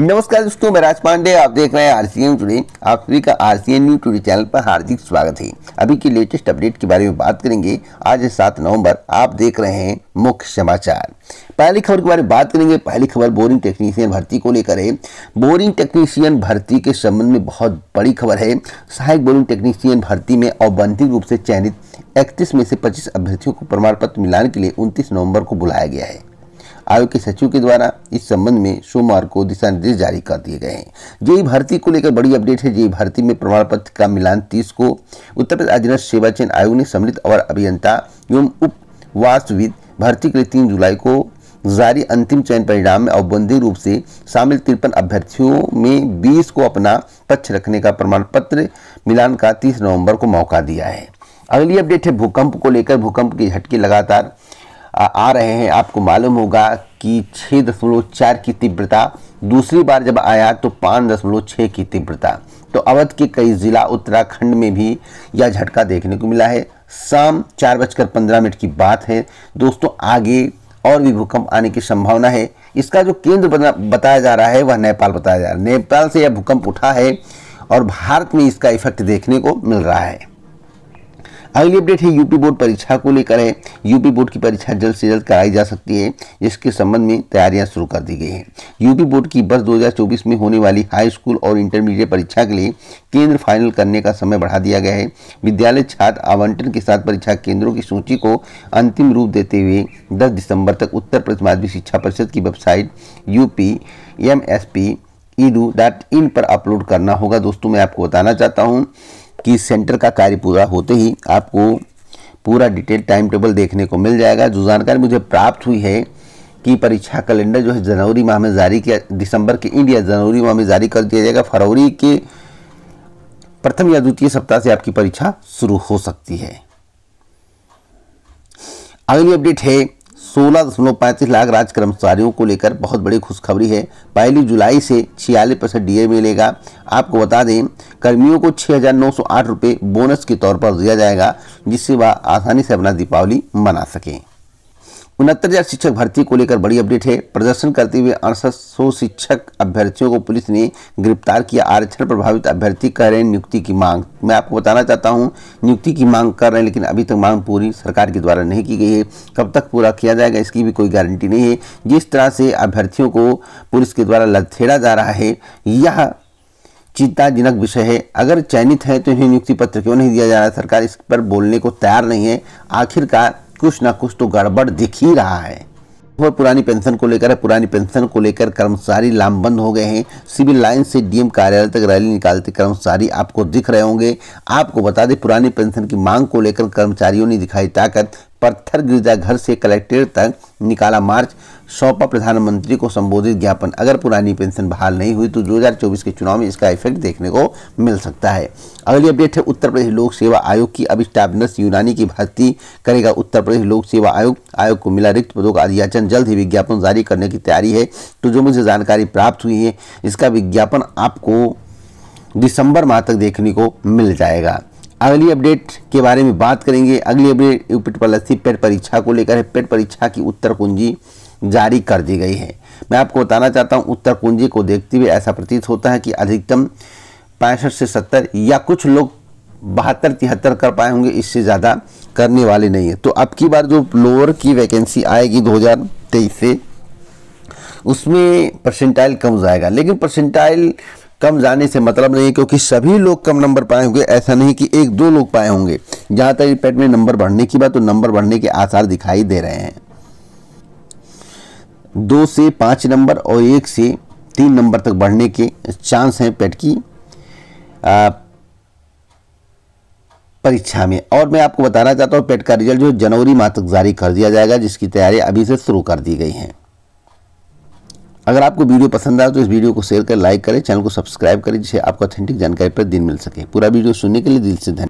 नमस्कार दोस्तों मैं राज पांडे आप देख रहे हैं आर सी एन टूडे आप सभी का R C N news today channel पर हार्दिक स्वागत है अभी की लेटेस्ट अपडेट के बारे में बात करेंगे आज सात नवंबर आप देख रहे हैं मुख्य समाचार पहली खबर के बारे में बात करेंगे पहली खबर बोरिंग टेक्नीशियन भर्ती को लेकर है बोरिंग टेक्नीशियन भर्ती के संबंध में बहुत बड़ी खबर है सहायक बोरिंग टेक्नीशियन भर्ती में औबंधिक रूप से चयनित इकतीस में से पच्चीस अभ्यर्थियों को प्रमाण पत्र मिलाने के लिए उनतीस नवम्बर को बुलाया गया है आयोग के सचिव के द्वारा इस संबंध में सोमवार को दिशा निर्देश जारी कर दिए गए हैं जेई भर्ती को लेकर बड़ी अपडेट है जेई भर्ती में प्रमाण पत्र का मिलान तीस को उत्तर प्रदेश अधीन सेवा चयन आयोग ने सम्मिलित और अभियंता एवं उपवासविद भर्ती के लिए तीन जुलाई को जारी अंतिम चयन परिणाम में अवबंधी रूप से शामिल तिरपन अभ्यर्थियों में 20 को अपना पक्ष रखने का प्रमाण पत्र मिलान का 30 नवंबर को मौका दिया है अगली अपडेट है भूकंप को लेकर भूकंप के झटके लगातार आ रहे हैं आपको मालूम होगा कि छः दशमलव चार की तीव्रता दूसरी बार जब आया तो पाँच दशमलव छः की तीव्रता तो अवध के कई ज़िला उत्तराखंड में भी यह झटका देखने को मिला है शाम चार बजकर पंद्रह मिनट की बात है दोस्तों आगे और भी भूकंप आने की संभावना है इसका जो केंद्र बताया जा रहा है वह नेपाल बताया जा रहा है नेपाल से यह भूकंप उठा है और भारत में इसका इफेक्ट देखने को मिल रहा है अगली अपडेट है यूपी बोर्ड परीक्षा को लेकर है यूपी बोर्ड की परीक्षा जल्द से जल्द कराई जा सकती है जिसके संबंध में तैयारियां शुरू कर दी गई हैं यूपी बोर्ड की वर्ष 2024 में होने वाली हाई स्कूल और इंटरमीडिएट परीक्षा के लिए केंद्र फाइनल करने का समय बढ़ा दिया गया है विद्यालय छात्र आवंटन के साथ परीक्षा केंद्रों की सूची को अंतिम रूप देते हुए दस दिसंबर तक उत्तर प्रदेश माध्यमिक शिक्षा परिषद की website UP M S P dot in पर अपलोड करना होगा दोस्तों मैं आपको बताना चाहता हूँ कि सेंटर का कार्य पूरा होते ही आपको पूरा डिटेल टाइम टेबल देखने को मिल जाएगा जो जानकारी मुझे प्राप्त हुई है कि परीक्षा कैलेंडर जो है जनवरी माह में जारी किया दिसंबर के इंडिया जनवरी माह में जारी कर दिया जाएगा फरवरी के प्रथम या द्वितीय सप्ताह से आपकी परीक्षा शुरू हो सकती है अगली अपडेट है सोलह दशमलव पैंतीस लाख राज्य कर्मचारियों को लेकर बहुत बड़ी खुशखबरी है पहली जुलाई से छियालीस परसेंट डी मिलेगा आपको बता दें कर्मियों को छः हज़ार नौ सौ आठ रुपये बोनस के तौर पर दिया जाएगा जिससे वह आसानी से अपना दीपावली मना सकें उनहत्तर हजार शिक्षक भर्ती को लेकर बड़ी अपडेट है प्रदर्शन करते हुए अड़सठ सौ शिक्षक अभ्यर्थियों को पुलिस ने गिरफ्तार किया आरक्षण प्रभावित अभ्यर्थी कर रहे हैं नियुक्ति की मांग मैं आपको बताना चाहता हूं नियुक्ति की मांग कर रहे हैं लेकिन अभी तक मांग पूरी सरकार के द्वारा नहीं की गई है कब तक पूरा किया जाएगा इसकी भी कोई गारंटी नहीं है जिस तरह से अभ्यर्थियों को पुलिस के द्वारा लथेड़ा जा रहा है यह चिंताजनक विषय है अगर चयनित है तो इन्हें नियुक्ति पत्र क्यों नहीं दिया जा रहा सरकार इस पर बोलने को तैयार नहीं है आखिरकार कुछ ना कुछ तो गड़बड़ दिख ही रहा है और पुरानी पेंशन को लेकर पुरानी पेंशन को लेकर कर्मचारी लामबंद हो गए हैं सिविल लाइन से डीएम कार्यालय तक रैली निकालते कर्मचारी आपको दिख रहे होंगे आपको बता दें पुरानी पेंशन की मांग को लेकर कर्मचारियों ने दिखाई ताकत पत्थर गिरजाघर से कलेक्ट्रेट तक निकाला मार्च सौंपा प्रधानमंत्री को संबोधित ज्ञापन अगर पुरानी पेंशन बहाल नहीं हुई तो 2024 के चुनाव में इसका इफेक्ट देखने को मिल सकता है अगली अपडेट है उत्तर प्रदेश लोक सेवा आयोग की अब स्टाफ नर्स यूनानी की भर्ती करेगा उत्तर प्रदेश लोक सेवा आयोग आयोग को मिला रिक्त पदों का अधियाचन जल्द ही विज्ञापन जारी करने की तैयारी है तो जो मुझे जानकारी प्राप्त हुई है इसका विज्ञापन आपको दिसंबर माह तक देखने को मिल जाएगा अगली अपडेट के बारे में बात करेंगे अगली अपडेट यूपीट पलस्सी पेट परीक्षा को लेकर है पेट परीक्षा की उत्तर कुंजी जारी कर दी गई है मैं आपको बताना चाहता हूँ उत्तर कुंजी को देखते हुए ऐसा प्रतीत होता है कि अधिकतम पैंसठ से सत्तर या कुछ लोग बहत्तर तिहत्तर कर पाए होंगे इससे ज़्यादा करने वाले नहीं है तो अब की बार जो लोअर की वैकेंसी आएगी दो से उसमें परसेंटाइल कम जाएगा लेकिन परसेंटाइल कम जाने से मतलब नहीं है क्योंकि सभी लोग कम नंबर पाए होंगे ऐसा नहीं कि एक दो लोग पाए होंगे जहां तक रिपेट में नंबर बढ़ने की बात तो नंबर बढ़ने के आसार दिखाई दे रहे हैं दो से पांच नंबर और एक से तीन नंबर तक बढ़ने के चांस हैं पेट की परीक्षा में और मैं आपको बताना चाहता हूँ पेट का रिजल्ट जो जनवरी माह तक जारी कर दिया जाएगा जिसकी तैयारी अभी से शुरू कर दी गई है अगर आपको वीडियो पसंद आए तो इस वीडियो को शेयर करें लाइक करें चैनल को सब्सक्राइब करें जिससे आपको ऑथेंटिक जानकारी पर दिन मिल सके पूरा वीडियो सुनने के लिए दिल से धन्यवाद